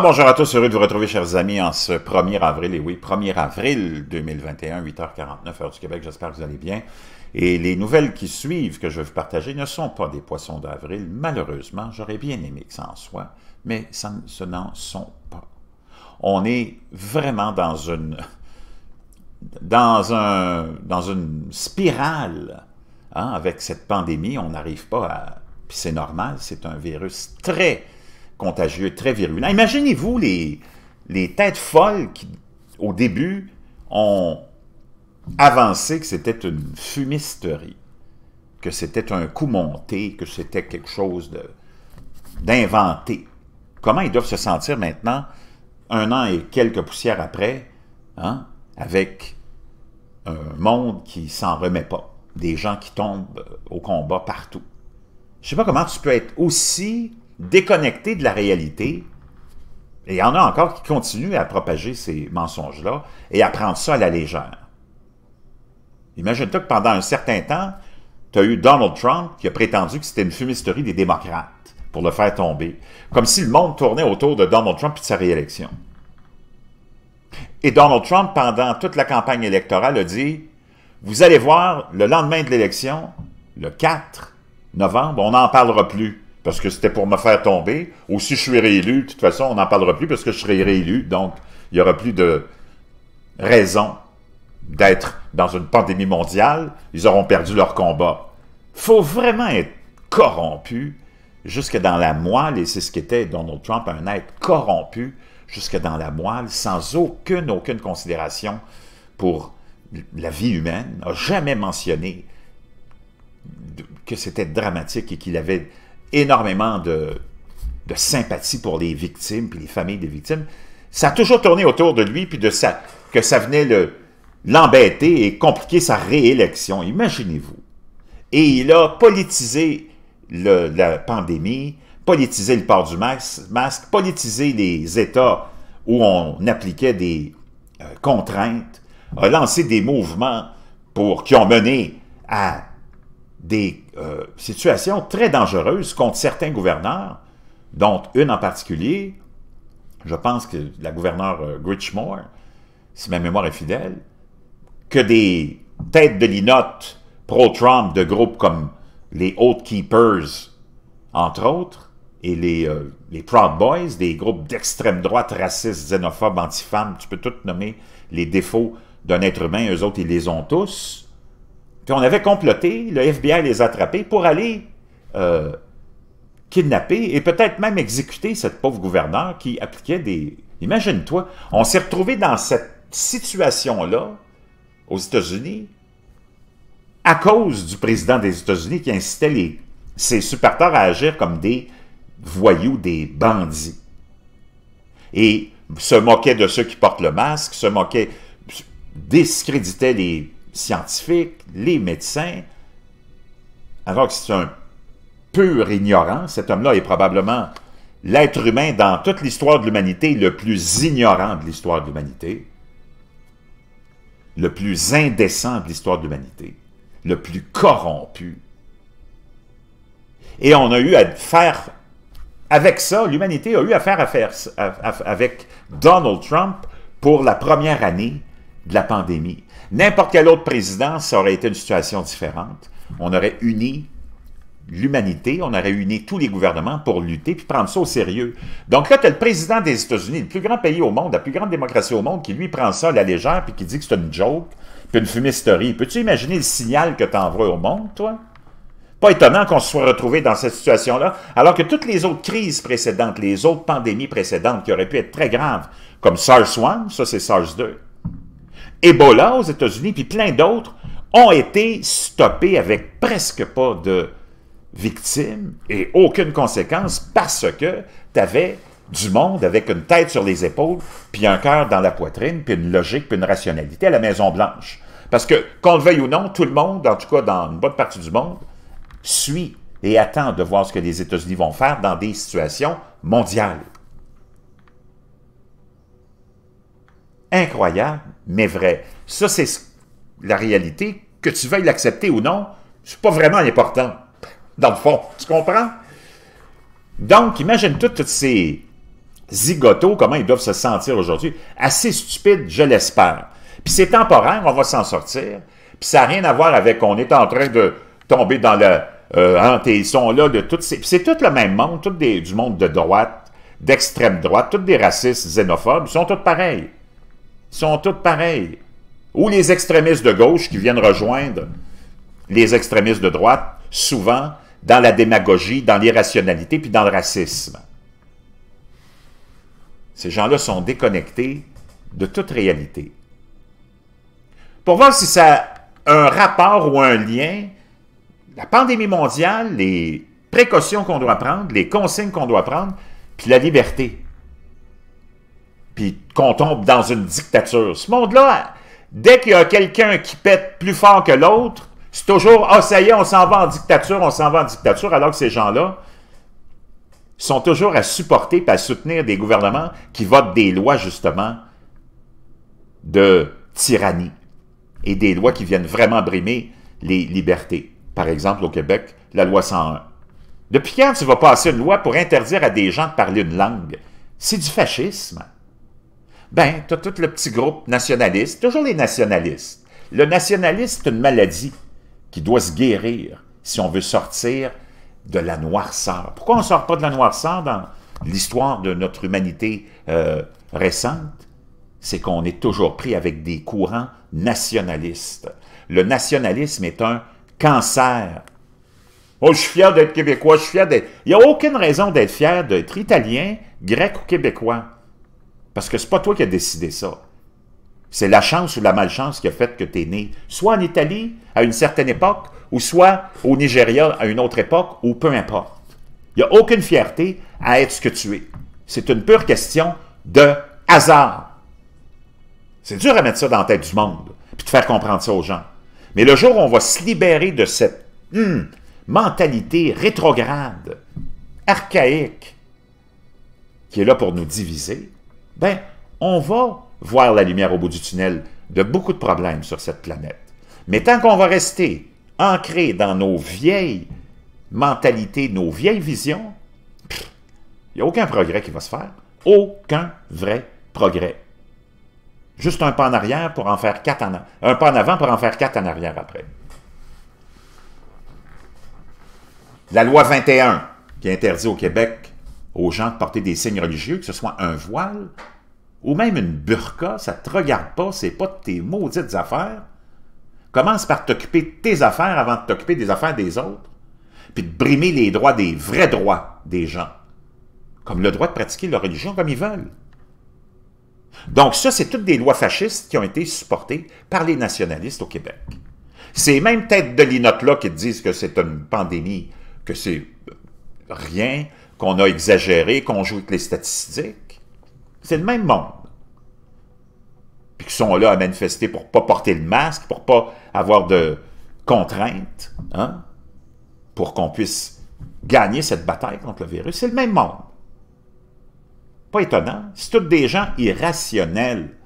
bonjour à tous, heureux de vous retrouver, chers amis, en ce 1er avril, et oui, 1er avril 2021, 8h49, heure du Québec, j'espère que vous allez bien. Et les nouvelles qui suivent, que je vais vous partager, ne sont pas des poissons d'avril, malheureusement, j'aurais bien aimé que ça en soit, mais ça, ce n'en sont pas. On est vraiment dans une, dans un, dans une spirale, hein. avec cette pandémie, on n'arrive pas à, puis c'est normal, c'est un virus très contagieux, très virulent. Imaginez-vous les, les têtes folles qui, au début, ont avancé que c'était une fumisterie, que c'était un coup monté, que c'était quelque chose d'inventé. Comment ils doivent se sentir maintenant, un an et quelques poussières après, hein, avec un monde qui s'en remet pas, des gens qui tombent au combat partout. Je sais pas comment tu peux être aussi déconnectés de la réalité. Et il y en a encore qui continuent à propager ces mensonges-là et à prendre ça à la légère. Imagine-toi que pendant un certain temps, tu as eu Donald Trump qui a prétendu que c'était une fumisterie des démocrates pour le faire tomber, comme si le monde tournait autour de Donald Trump et de sa réélection. Et Donald Trump, pendant toute la campagne électorale, a dit « Vous allez voir, le lendemain de l'élection, le 4 novembre, on n'en parlera plus parce que c'était pour me faire tomber, ou si je suis réélu, de toute façon, on n'en parlera plus parce que je serai réélu, donc il n'y aura plus de raison d'être dans une pandémie mondiale, ils auront perdu leur combat. Il faut vraiment être corrompu jusque dans la moelle, et c'est ce qu'était Donald Trump, un être corrompu jusque dans la moelle, sans aucune, aucune considération pour la vie humaine, n'a jamais mentionné que c'était dramatique et qu'il avait énormément de, sympathie pour les victimes, et les familles des victimes. Ça a toujours tourné autour de lui, puis de ça, que ça venait le, l'embêter et compliquer sa réélection, imaginez-vous. Et il a politisé la pandémie, politisé le port du masque, politisé les États où on appliquait des euh, contraintes, a lancé des mouvements pour, qui ont mené à des euh, situations très dangereuses contre certains gouverneurs, dont une en particulier, je pense que la gouverneure euh, si ma mémoire est fidèle, que des têtes de linotte pro-Trump de groupes comme les Oath Keepers, entre autres, et euh, les, Proud Boys, des groupes d'extrême droite, racistes, xénophobes, antifemmes, tu peux tout nommer les défauts d'un être humain, eux autres, ils les ont tous puis on avait comploté, le FBI les a attrapés pour aller euh, kidnapper et peut-être même exécuter cette pauvre gouverneure qui appliquait des... Imagine-toi, on s'est retrouvé dans cette situation-là aux États-Unis à cause du président des États-Unis qui incitait ses supporters à agir comme des voyous, des bandits. Et se moquait de ceux qui portent le masque, se moquait, discréditait les scientifiques, les médecins, alors que c'est un pur ignorant. Cet homme-là est probablement l'être humain dans toute l'histoire de l'humanité le plus ignorant de l'histoire de l'humanité, le plus indécent de l'histoire de l'humanité, le plus corrompu. Et on a eu à faire avec ça, l'humanité a eu à faire, avec Donald Trump pour la première année de la pandémie. N'importe quel autre président, ça aurait été une situation différente. On aurait uni l'humanité, on aurait uni tous les gouvernements pour lutter puis prendre ça au sérieux. Donc là, tu as le président des États-Unis, le plus grand pays au monde, la plus grande démocratie au monde, qui lui prend ça à la légère puis qui dit que c'est une joke, puis une fumisterie. Peux-tu imaginer le signal que tu envoies au monde, toi? Pas étonnant qu'on se soit retrouvé dans cette situation-là, alors que toutes les autres crises précédentes, les autres pandémies précédentes qui auraient pu être très graves, comme SARS-1, ça c'est SARS-2, Ebola aux États-Unis, puis plein d'autres, ont été stoppés avec presque pas de victimes et aucune conséquence parce que tu avais du monde avec une tête sur les épaules, puis un cœur dans la poitrine, puis une logique, puis une rationalité à la Maison-Blanche. Parce que, qu'on le veuille ou non, tout le monde, en tout cas dans une bonne partie du monde, suit et attend de voir ce que les États-Unis vont faire dans des situations mondiales. Incroyable mais vrai. Ça, c'est la réalité. Que tu veuilles l'accepter ou non, c'est pas vraiment important, dans le fond. Tu comprends? Donc, imagine toutes ces zigotos, comment ils doivent se sentir aujourd'hui. Assez stupides, je l'espère. Puis c'est temporaire, on va s'en sortir. Puis ça n'a rien à voir avec qu'on est en train de tomber dans le... Euh, hein, sont là de toutes ces... c'est tout le même monde, tout du monde de droite, d'extrême droite, tous des racistes xénophobes, ils sont tous pareils sont toutes pareilles. Ou les extrémistes de gauche qui viennent rejoindre les extrémistes de droite, souvent dans la démagogie, dans l'irrationalité, puis dans le racisme. Ces gens-là sont déconnectés de toute réalité. Pour voir si ça a un rapport ou un lien, la pandémie mondiale, les précautions qu'on doit prendre, les consignes qu'on doit prendre, puis la liberté puis qu'on tombe dans une dictature. Ce monde-là, dès qu'il y a quelqu'un qui pète plus fort que l'autre, c'est toujours « Ah, ça y est, on s'en va en dictature, on s'en va en dictature », alors que ces gens-là sont toujours à supporter et à soutenir des gouvernements qui votent des lois, justement, de tyrannie et des lois qui viennent vraiment brimer les libertés. Par exemple, au Québec, la loi 101. Depuis quand tu vas passer une loi pour interdire à des gens de parler une langue? C'est du fascisme ben, tu as tout le petit groupe nationaliste, toujours les nationalistes. Le nationalisme, c'est une maladie qui doit se guérir si on veut sortir de la noirceur. Pourquoi on ne sort pas de la noirceur dans l'histoire de notre humanité euh, récente? C'est qu'on est toujours pris avec des courants nationalistes. Le nationalisme est un cancer. Oh, je suis fier d'être québécois, je suis fier d'être... Il n'y a aucune raison d'être fier d'être italien, grec ou québécois. Parce que c'est pas toi qui as décidé ça. C'est la chance ou la malchance qui a fait que tu es né, soit en Italie à une certaine époque, ou soit au Nigeria à une autre époque, ou peu importe. Il n'y a aucune fierté à être ce que tu es. C'est une pure question de hasard. C'est dur à mettre ça dans la tête du monde, puis de faire comprendre ça aux gens. Mais le jour où on va se libérer de cette hmm, mentalité rétrograde, archaïque, qui est là pour nous diviser, ben, on va voir la lumière au bout du tunnel de beaucoup de problèmes sur cette planète. Mais tant qu'on va rester ancré dans nos vieilles mentalités, nos vieilles visions, il n'y a aucun progrès qui va se faire. Aucun vrai progrès. Juste un pas en arrière pour en faire quatre en un pas en avant pour en faire quatre en arrière après. La loi 21 qui interdit au Québec aux gens de porter des signes religieux, que ce soit un voile ou même une burqa, ça te regarde pas, c'est pas tes maudites affaires. Commence par t'occuper de tes affaires avant de t'occuper des affaires des autres, puis de brimer les droits des vrais droits des gens, comme le droit de pratiquer leur religion comme ils veulent. Donc ça, c'est toutes des lois fascistes qui ont été supportées par les nationalistes au Québec. Ces mêmes têtes de linotte-là qui disent que c'est une pandémie, que c'est rien, qu'on a exagéré, qu'on joue avec les statistiques. C'est le même monde. Puis qui sont là à manifester pour ne pas porter le masque, pour ne pas avoir de contraintes, hein, pour qu'on puisse gagner cette bataille contre le virus. C'est le même monde. Pas étonnant. C'est tous des gens irrationnels.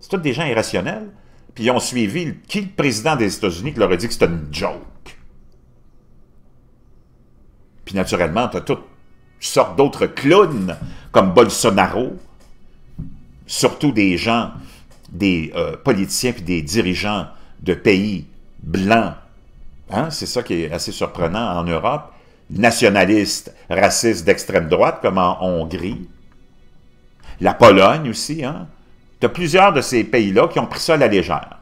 C'est tous des gens irrationnels. Puis ils ont suivi qui le président des États-Unis qui leur a dit que c'était une joke naturellement, tu as toutes sortes d'autres clowns comme Bolsonaro, surtout des gens, des euh, politiciens puis des dirigeants de pays blancs. Hein? C'est ça qui est assez surprenant en Europe. Nationalistes, racistes d'extrême droite, comme en Hongrie. La Pologne aussi. Hein? Tu as plusieurs de ces pays-là qui ont pris ça à la légère.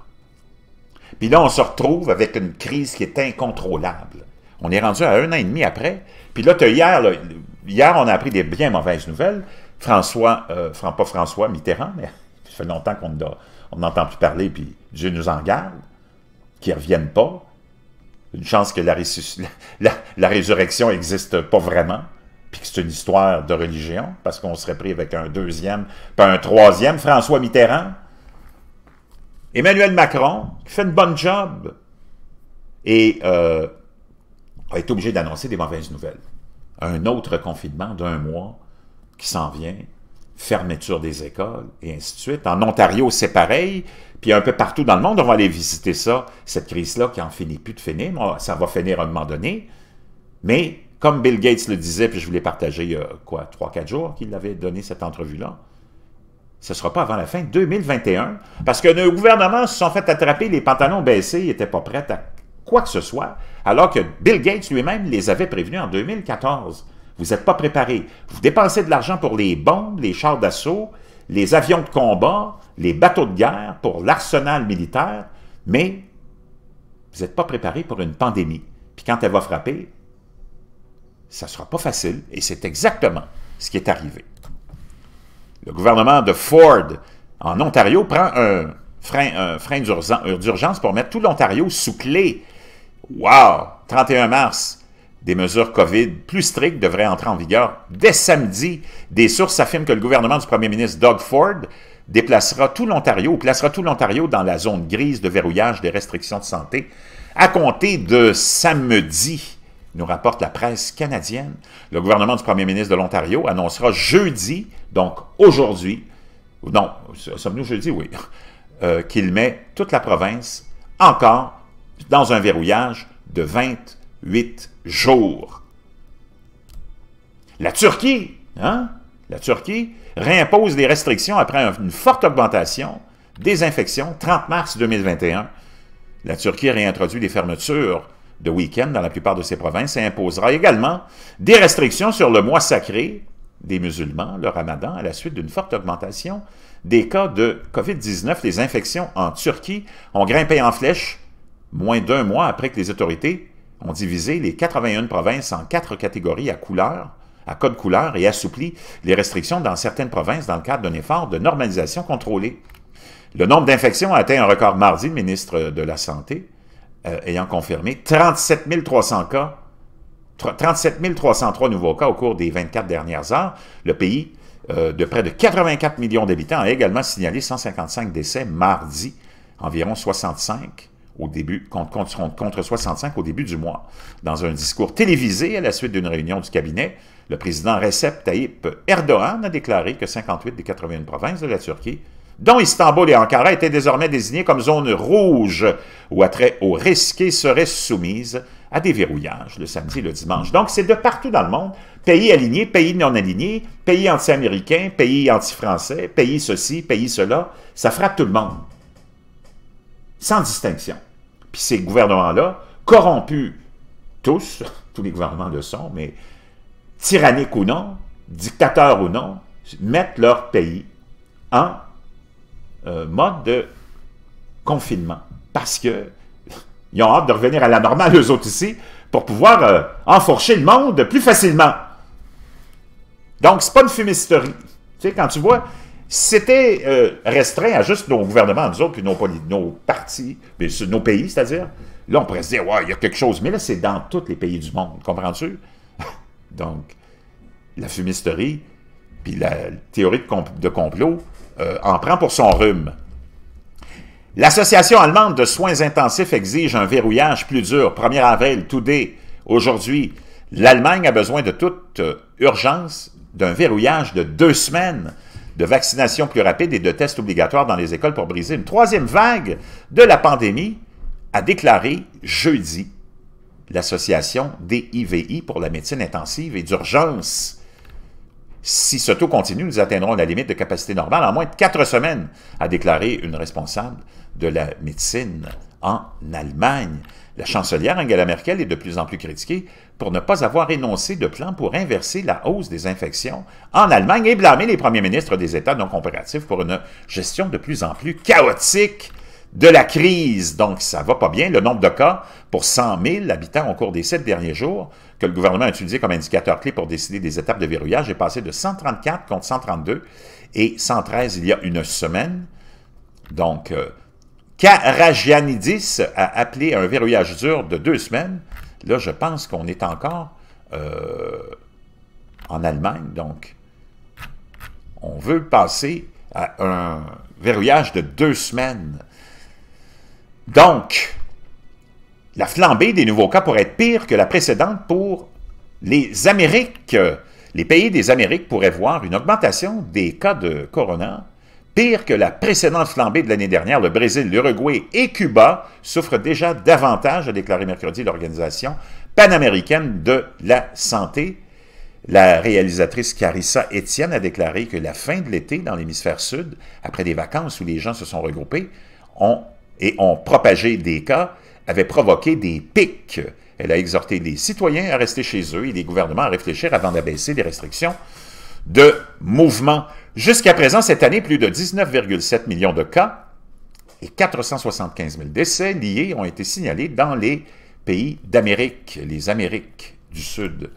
Puis là, on se retrouve avec une crise qui est incontrôlable. On est rendu à un an et demi après. Puis là, hier, hier, on a appris des bien mauvaises nouvelles. François, euh, pas François Mitterrand, mais ça fait longtemps qu'on n'entend plus parler, puis Dieu nous en garde, qu'ils ne reviennent pas. Une chance que la, la résurrection n'existe pas vraiment, puis que c'est une histoire de religion, parce qu'on serait pris avec un deuxième, pas un troisième, François Mitterrand. Emmanuel Macron, qui fait une bonne job. Et euh, a été obligé d'annoncer des mauvaises nouvelles. Un autre confinement d'un mois qui s'en vient, fermeture des écoles, et ainsi de suite. En Ontario, c'est pareil. Puis un peu partout dans le monde, on va aller visiter ça, cette crise-là qui en finit plus de finir. Ça va finir à un moment donné. Mais comme Bill Gates le disait, puis je voulais partager il y a quoi, trois quatre jours qu'il avait donné cette entrevue-là, ce ne sera pas avant la fin 2021, parce que nos gouvernements se sont fait attraper les pantalons baissés, ils n'étaient pas prêts à quoi que ce soit, alors que Bill Gates lui-même les avait prévenus en 2014. Vous n'êtes pas préparés. Vous dépensez de l'argent pour les bombes, les chars d'assaut, les avions de combat, les bateaux de guerre, pour l'arsenal militaire, mais vous n'êtes pas préparés pour une pandémie. Puis quand elle va frapper, ça ne sera pas facile, et c'est exactement ce qui est arrivé. Le gouvernement de Ford en Ontario prend un frein, euh, euh, d'urgence pour mettre tout l'Ontario sous clé. Wow! 31 mars, des mesures COVID plus strictes devraient entrer en vigueur dès samedi. Des sources affirment que le gouvernement du premier ministre Doug Ford déplacera tout l'Ontario, placera tout l'Ontario dans la zone grise de verrouillage des restrictions de santé à compter de samedi, nous rapporte la presse canadienne. Le gouvernement du premier ministre de l'Ontario annoncera jeudi, donc aujourd'hui, non, sommes-nous jeudi, oui, euh, qu'il met toute la province encore dans un verrouillage de 28 jours. La Turquie, hein? La Turquie réimpose des restrictions après une forte augmentation des infections 30 mars 2021. La Turquie réintroduit des fermetures de week-end dans la plupart de ses provinces et imposera également des restrictions sur le mois sacré des musulmans, le ramadan, à la suite d'une forte augmentation des cas de COVID-19, les infections en Turquie ont grimpé en flèche moins d'un mois après que les autorités ont divisé les 81 provinces en quatre catégories à couleur, à code couleur et assoupli les restrictions dans certaines provinces dans le cadre d'un effort de normalisation contrôlée. Le nombre d'infections a atteint un record mardi, le ministre de la Santé euh, ayant confirmé 37 300 cas 37 303 nouveaux cas au cours des 24 dernières heures. Le pays euh, de près de 84 millions d'habitants a également signalé 155 décès mardi, environ 65 au début, contre, contre 65 au début du mois. Dans un discours télévisé à la suite d'une réunion du cabinet, le président Recep Tayyip Erdogan a déclaré que 58 des 81 provinces de la Turquie, dont Istanbul et Ankara, étaient désormais désignées comme zones rouges ou à trait au risque seraient soumises à des verrouillages le samedi le dimanche. Donc, c'est de partout dans le monde, pays alignés, pays non alignés, pays anti-américains, pays anti-français, pays ceci, pays cela, ça frappe tout le monde, sans distinction. Puis ces gouvernements-là, corrompus tous, tous les gouvernements le sont, mais tyranniques ou non, dictateurs ou non, mettent leur pays en euh, mode de confinement. Parce que ils ont hâte de revenir à la normale, eux autres ici, pour pouvoir euh, enfourcher le monde plus facilement. Donc, c'est pas une fumisterie. Tu sais, quand tu vois, c'était euh, restreint à juste nos gouvernements, nous autres, puis nos, nos partis, nos pays, c'est-à-dire. Là, on pourrait se dire, ouais, il y a quelque chose. Mais là, c'est dans tous les pays du monde, comprends-tu? Donc, la fumisterie, puis la théorie de, complot, euh, en prend pour son rhume. L'Association allemande de soins intensifs exige un verrouillage plus dur. 1er avril, today, aujourd'hui. L'Allemagne a besoin de toute euh, urgence d'un verrouillage de deux semaines de vaccination plus rapide et de tests obligatoires dans les écoles pour briser une troisième vague de la pandémie, a déclaré jeudi l'Association DIVI pour la médecine intensive et d'urgence. Si ce taux continue, nous atteindrons la limite de capacité normale en moins de quatre semaines, a déclaré une responsable de la médecine en Allemagne. La chancelière Angela Merkel est de plus en plus critiquée pour ne pas avoir énoncé de plan pour inverser la hausse des infections en Allemagne et blâmer les premiers ministres des États non coopératifs pour une gestion de plus en plus chaotique de la crise. Donc, ça va pas bien. Le nombre de cas pour 100 000 habitants au cours des sept derniers jours que le gouvernement a utilisé comme indicateur clé pour décider des étapes de verrouillage est passé de 134 contre 132 et 113 il y a une semaine. Donc, euh, Karagianidis a appelé à un verrouillage dur de deux semaines. Là, je pense qu'on est encore euh, en Allemagne, donc on veut passer à un verrouillage de deux semaines. Donc, la flambée des nouveaux cas pourrait être pire que la précédente pour les Amériques. Les pays des Amériques pourraient voir une augmentation des cas de corona pire que la précédente flambée de l'année dernière. Le Brésil, l'Uruguay et Cuba souffrent déjà davantage, a déclaré mercredi l'Organisation panaméricaine de la santé. La réalisatrice Carissa Etienne a déclaré que la fin de l'été dans l'hémisphère sud, après des vacances où les gens se sont regroupés et ont propagé des cas, avait provoqué des pics. Elle a exhorté les citoyens à rester chez eux et les gouvernements à réfléchir avant d'abaisser les restrictions de mouvement. Jusqu'à présent, cette année, plus de 19,7 millions de cas et 475 000 décès liés ont été signalés dans les pays d'Amérique, les Amériques du Sud.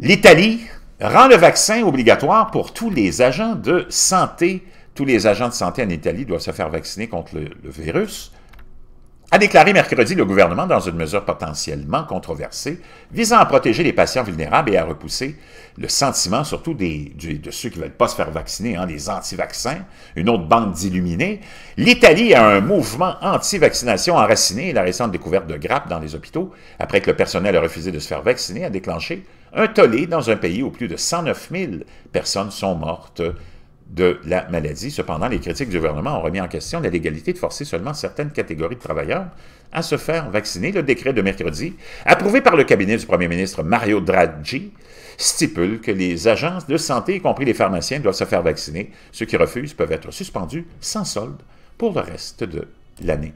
L'Italie rend le vaccin obligatoire pour tous les agents de santé. Tous les agents de santé en Italie doivent se faire vacciner contre le, le virus a déclaré mercredi le gouvernement dans une mesure potentiellement controversée visant à protéger les patients vulnérables et à repousser le sentiment surtout des, de ceux qui ne veulent pas se faire vacciner, hein, des anti-vaccins, une autre bande d'illuminés. L'Italie a un mouvement anti-vaccination enraciné et la récente découverte de grappes dans les hôpitaux, après que le personnel a refusé de se faire vacciner, a déclenché un tollé dans un pays où plus de 109 000 personnes sont mortes de la maladie. Cependant, les critiques du gouvernement ont remis en question la légalité de forcer seulement certaines catégories de travailleurs à se faire vacciner. Le décret de mercredi, approuvé par le cabinet du premier ministre Mario Draghi, stipule que les agences de santé, y compris les pharmaciens, doivent se faire vacciner. Ceux qui refusent peuvent être suspendus sans solde pour le reste de l'année.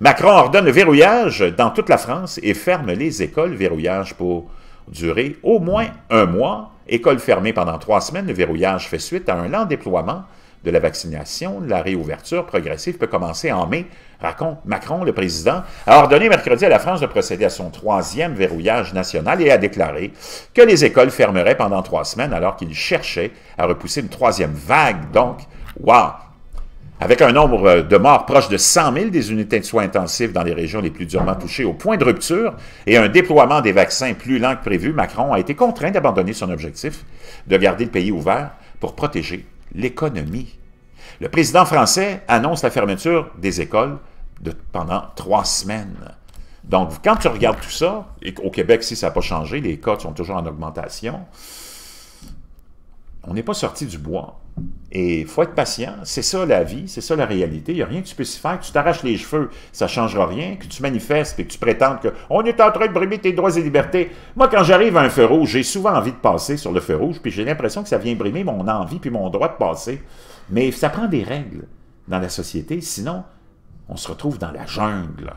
Macron ordonne le verrouillage dans toute la France et ferme les écoles. Verrouillage pour durer au moins un mois École fermée pendant trois semaines, le verrouillage fait suite à un lent déploiement de la vaccination. La réouverture progressive peut commencer en mai, raconte Macron, le président, a ordonné mercredi à la France de procéder à son troisième verrouillage national et a déclaré que les écoles fermeraient pendant trois semaines alors qu'il cherchait à repousser une troisième vague. Donc, waouh. Avec un nombre euh, de morts proche de 100 000 des unités de soins intensifs dans les régions les plus durement touchées au point de rupture et un déploiement des vaccins plus lent que prévu, Macron a été contraint d'abandonner son objectif de garder le pays ouvert pour protéger l'économie. Le président français annonce la fermeture des écoles pendant trois semaines. Donc, quand tu regardes tout ça, et au Québec, si ça n'a pas changé, les cas sont toujours en augmentation, on n'est pas sorti du bois. Et il faut être patient. C'est ça la vie, c'est ça la réalité. Il n'y a rien que tu puisses faire, que tu t'arraches les cheveux, ça ne changera rien, que tu manifestes et que tu prétendes qu'on est en train de brimer tes droits et libertés. Moi, quand j'arrive à un feu rouge, j'ai souvent envie de passer sur le feu rouge, puis j'ai l'impression que ça vient brimer mon envie puis mon droit de passer. Mais ça prend des règles dans la société, sinon on se retrouve dans la jungle.